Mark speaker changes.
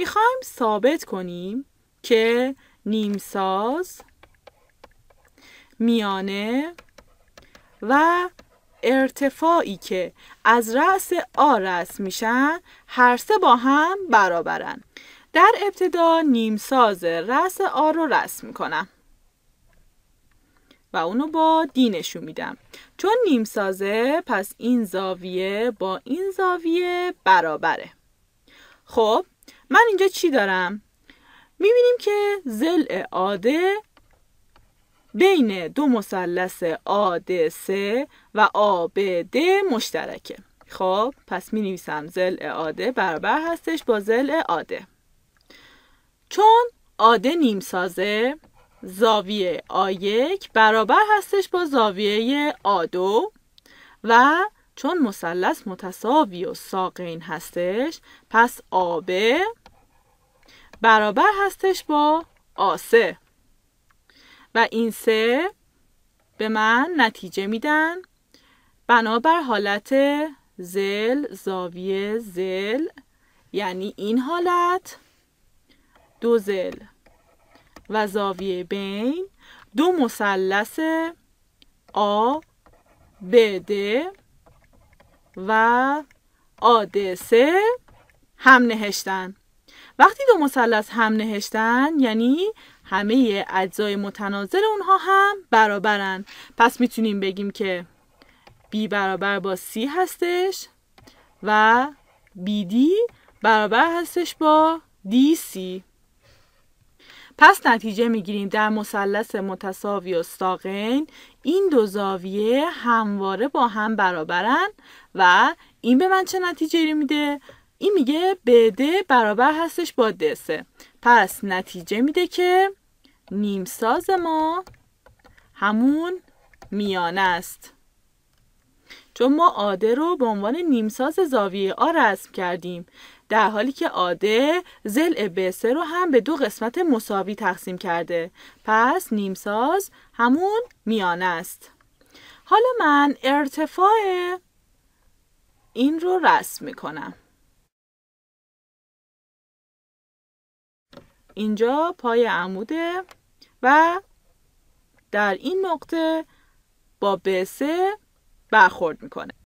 Speaker 1: میخوایم ثابت کنیم که نیمساز میانه و ارتفاعی که از رأس آ رسم میشن هر سه با هم برابرن در ابتدا نیمساز رأس آ رو رسم میکنم و اونو با دی نشون میدم چون نیمسازه پس این زاویه با این زاویه برابره خب من اینجا چی دارم؟ میبینیم که زل عاده بین دو مثلث سه و د مشترکه خب پس می نویسم زل عاده برابر هستش با زل عاده چون عاده نیم سازه زاویه آ 1 برابر هستش با زاویه آدو دو و چون مثلث متساوی و ساقین هستش پس آبه برابر هستش با آسه و این سه به من نتیجه میدن بنابر حالت زل زاویه زل یعنی این حالت دو زل و زاویه بین دو مثلث آ د و س هم نهشتن وقتی دو مثلث هم نهشتن یعنی همه اجزای متناظر اونها هم برابرن پس میتونیم بگیم که B برابر با C هستش و BD برابر هستش با سی. پس نتیجه میگیریم در مثلث متساوی و ساقین این دو زاویه همواره با هم برابرن و این به من چه نتیجه میده این میگه BD برابر هستش با DS پس نتیجه میده که نیم ساز ما همون میانه است چون ما آده رو به عنوان نیمساز زاویه آ رسم کردیم در حالی که آده زل بسه رو هم به دو قسمت مساوی تقسیم کرده پس نیمساز همون میانه است حالا من ارتفاع این رو رسم میکنم اینجا پای عموده و در این نقطه با بسه برخورد میکنه